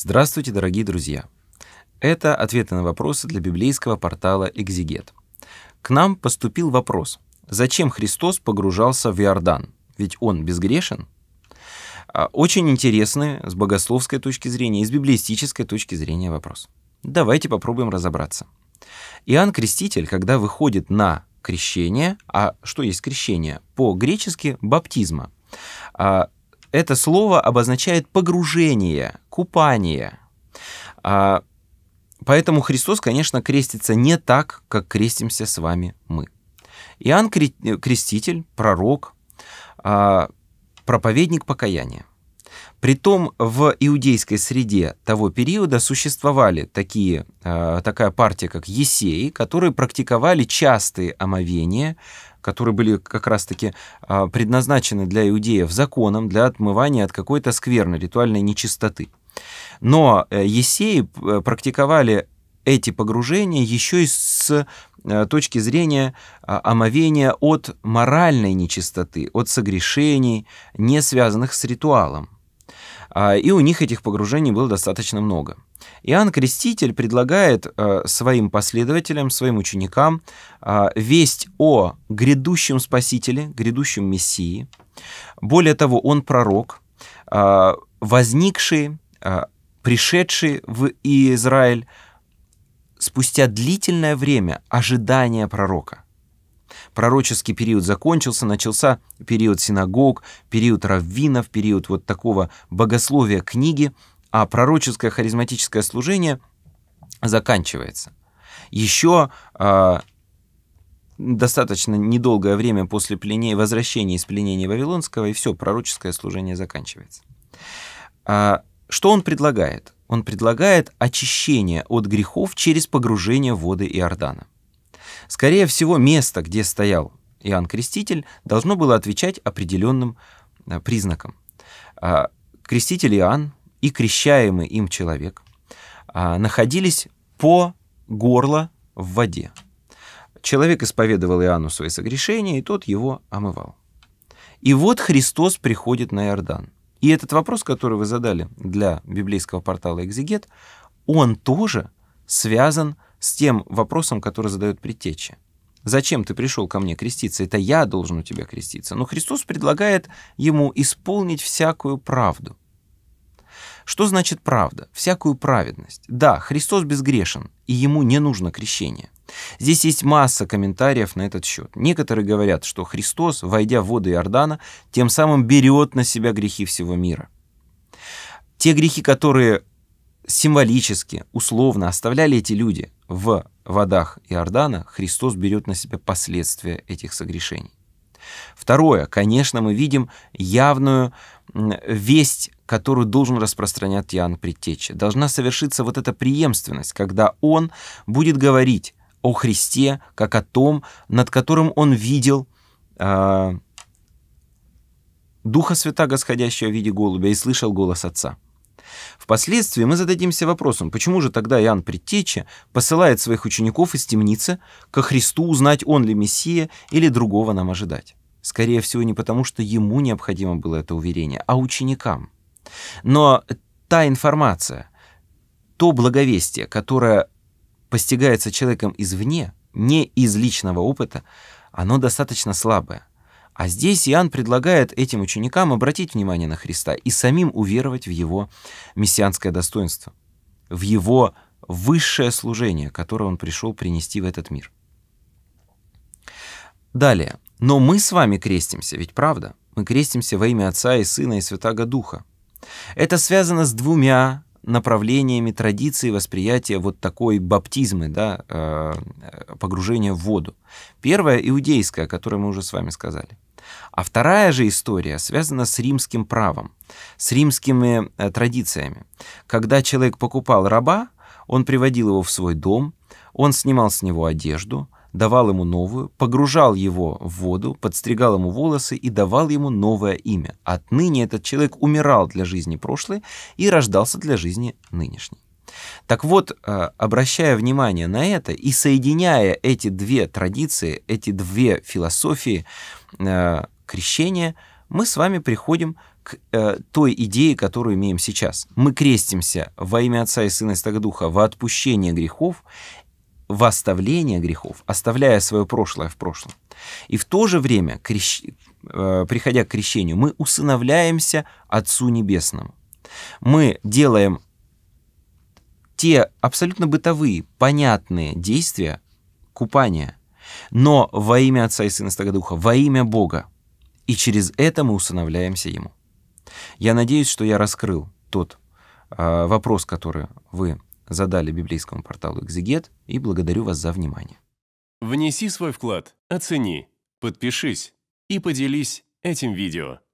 Здравствуйте, дорогие друзья! Это ответы на вопросы для библейского портала «Экзигет». К нам поступил вопрос, зачем Христос погружался в Иордан? Ведь Он безгрешен? А, очень интересный с богословской точки зрения и с библеистической точки зрения вопрос. Давайте попробуем разобраться. Иоанн Креститель, когда выходит на крещение, а что есть крещение? По-гречески «баптизма», а, это слово обозначает погружение, купание. А, поэтому Христос, конечно, крестится не так, как крестимся с вами мы. Иоанн э, Креститель, пророк, а, проповедник покаяния. Притом в иудейской среде того периода существовали такие, а, такая партия, как есеи, которые практиковали частые омовения, которые были как раз-таки а, предназначены для иудеев законом для отмывания от какой-то скверной, ритуальной нечистоты. Но э, есеи э, практиковали эти погружения еще и с э, точки зрения а, омовения от моральной нечистоты, от согрешений, не связанных с ритуалом. А, и у них этих погружений было достаточно много. Иоанн Креститель предлагает э, своим последователям, своим ученикам э, весть о грядущем Спасителе, грядущем Мессии. Более того, он пророк, э, возникший, пришедший в Израиль спустя длительное время ожидания пророка – Пророческий период закончился, начался период синагог, период раввинов, период вот такого богословия книги, а пророческое харизматическое служение заканчивается. Еще а, достаточно недолгое время после пленения, возвращения из пленения Вавилонского, и все, пророческое служение заканчивается. А, что он предлагает? Он предлагает очищение от грехов через погружение в воды Иордана. Скорее всего, место, где стоял Иоанн Креститель, должно было отвечать определенным э, признакам. А, креститель Иоанн и крещаемый им человек а, находились по горло в воде. Человек исповедовал Иоанну свои согрешения, и тот его омывал. И вот Христос приходит на Иордан. И этот вопрос, который вы задали для библейского портала «Экзегет», он тоже связан с с тем вопросом, который задает предтечи. Зачем ты пришел ко мне креститься? Это я должен у тебя креститься. Но Христос предлагает ему исполнить всякую правду. Что значит правда? Всякую праведность. Да, Христос безгрешен, и ему не нужно крещение. Здесь есть масса комментариев на этот счет. Некоторые говорят, что Христос, войдя в воды Иордана, тем самым берет на себя грехи всего мира. Те грехи, которые символически, условно оставляли эти люди в водах Иордана, Христос берет на себя последствия этих согрешений. Второе, конечно, мы видим явную весть, которую должен распространять Иоанн Предтеча. Должна совершиться вот эта преемственность, когда он будет говорить о Христе, как о том, над которым он видел э, Духа Святаго, сходящего в виде голубя, и слышал голос Отца. Впоследствии мы зададимся вопросом, почему же тогда Иоанн Предтеча посылает своих учеников из темницы ко Христу узнать, он ли Мессия или другого нам ожидать. Скорее всего, не потому, что ему необходимо было это уверение, а ученикам. Но та информация, то благовестие, которое постигается человеком извне, не из личного опыта, оно достаточно слабое. А здесь Иоанн предлагает этим ученикам обратить внимание на Христа и самим уверовать в его мессианское достоинство, в его высшее служение, которое он пришел принести в этот мир. Далее. Но мы с вами крестимся, ведь правда? Мы крестимся во имя Отца и Сына и Святаго Духа. Это связано с двумя направлениями традиции восприятия вот такой баптизмы, да, э, погружения в воду. Первое — иудейское, о котором мы уже с вами сказали. А вторая же история связана с римским правом, с римскими э, традициями. Когда человек покупал раба, он приводил его в свой дом, он снимал с него одежду, давал ему новую, погружал его в воду, подстригал ему волосы и давал ему новое имя. Отныне этот человек умирал для жизни прошлой и рождался для жизни нынешней. Так вот, э, обращая внимание на это и соединяя эти две традиции, эти две философии э, крещения, мы с вами приходим к э, той идее, которую имеем сейчас. Мы крестимся во имя Отца и Сына и Святого Духа во отпущение грехов, в оставление грехов, оставляя свое прошлое в прошлом. И в то же время, крещ... приходя к крещению, мы усыновляемся Отцу Небесному. Мы делаем те абсолютно бытовые, понятные действия купания, но во имя Отца и Сына Святого Духа, во имя Бога. И через это мы усыновляемся Ему. Я надеюсь, что я раскрыл тот э, вопрос, который вы задали библейскому порталу «Экзегет», и благодарю вас за внимание. Внеси свой вклад, оцени, подпишись и поделись этим видео.